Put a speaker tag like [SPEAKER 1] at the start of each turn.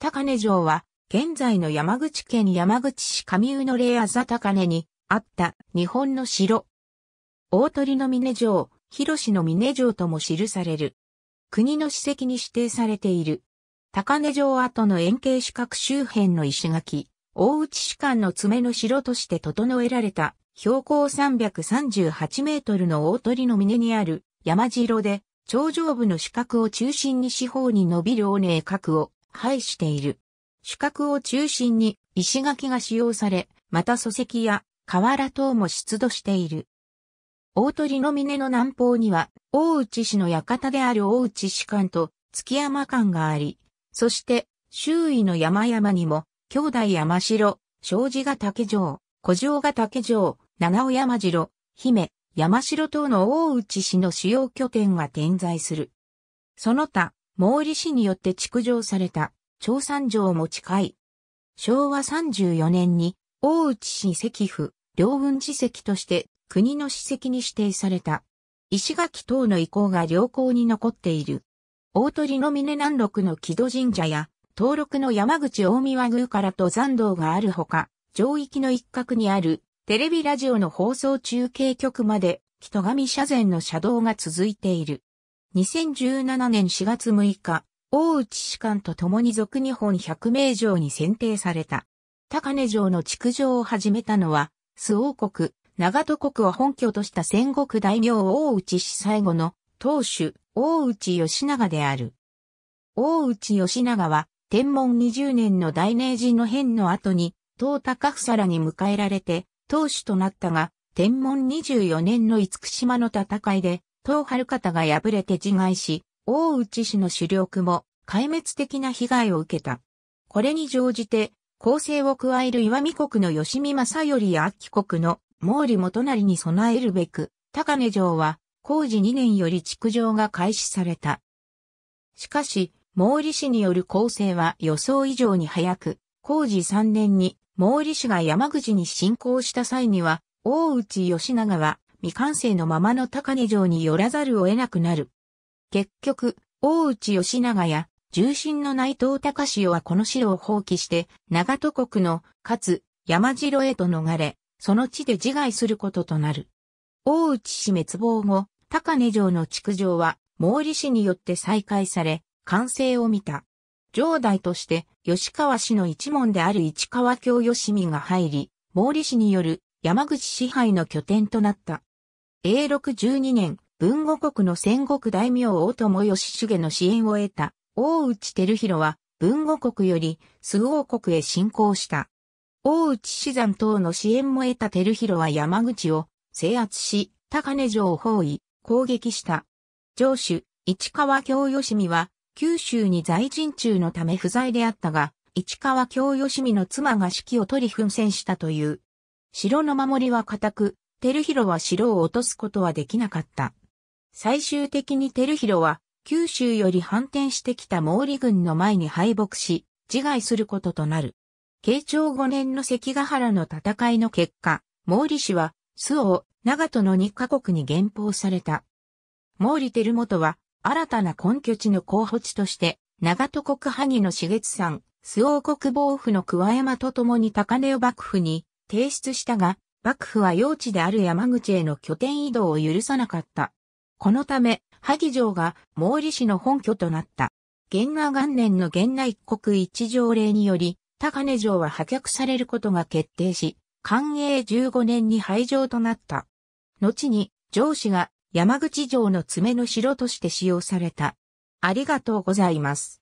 [SPEAKER 1] 高根城は、現在の山口県山口市上宇野霊あざ高根にあった日本の城。大鳥の峰城、広志の峰城とも記される。国の史跡に指定されている。高根城跡の円形四角周辺の石垣、大内士官の爪の城として整えられた、標高338メートルの大鳥の峰にある山城で、頂上部の四角を中心に四方に伸びる尾根角を配している。主角を中心に石垣が使用され、また礎石や瓦等も出土している。大鳥の峰の南方には、大内氏の館である大内氏館と月山館があり、そして周囲の山々にも、兄弟山城、庄司ヶ竹城、古城ヶ竹城、七尾山城、姫、山城等の大内氏の主要拠点が点在する。その他、毛利氏によって築城された、長三城も近い。昭和34年に、大内市石府、両軍史石として、国の史跡に指定された。石垣等の遺構が良好に残っている。大鳥の峰南麓の木戸神社や、登録の山口大宮宮から登山道があるほか、上域の一角にある、テレビラジオの放送中継局まで、戸上社前の車道が続いている。2017年4月6日、大内士官と共に俗日本百名城に選定された。高根城の築城を始めたのは、周王国、長戸国を本拠とした戦国大名大内氏最後の当主、大内義長である。大内義長は、天文20年の大明人の変の後に、東高房に迎えられて、当主となったが、天文24年の五福島の戦いで、東春方が敗れて自害し、大内氏の主力も壊滅的な被害を受けた。これに乗じて、攻勢を加える岩見国の吉見正頼や秋国の毛利元成に備えるべく、高根城は工事2年より築城が開始された。しかし、毛利氏による攻勢は予想以上に早く、工事3年に毛利氏が山口に侵攻した際には、大内義長は未完成のままの高根城に寄らざるを得なくなる。結局、大内義長や重臣の内藤隆塩はこの城を放棄して、長戸国の、かつ、山城へと逃れ、その地で自害することとなる。大内氏滅亡後、高根城の築城は、毛利氏によって再開され、完成を見た。城代として、吉川氏の一門である市川京吉見が入り、毛利氏による山口支配の拠点となった。永禄12年、文後国の戦国大名大友義重の支援を得た大内照弘は文後国より周王国へ侵攻した。大内志山等の支援も得た照弘は山口を制圧し、高根城を包囲、攻撃した。城主、市川京義美は九州に在陣中のため不在であったが、市川京義美の妻が指揮を取り奮戦したという。城の守りは固く、テルヒロは城を落とすことはできなかった。最終的にテルヒロは、九州より反転してきた毛利軍の前に敗北し、自害することとなる。慶長5年の関ヶ原の戦いの結果、毛利氏は、周王、長門の2カ国に原報された。毛利輝元は、新たな根拠地の候補地として、長門国萩の茂津山、周王国防府の桑山と共に高根を幕府に提出したが、幕府は用地である山口への拠点移動を許さなかった。このため、萩城が毛利氏の本拠となった。元和元年の元内国一条令により、高根城は破却されることが決定し、寛永15年に廃城となった。後に、城市が山口城の爪の城として使用された。ありがとうございます。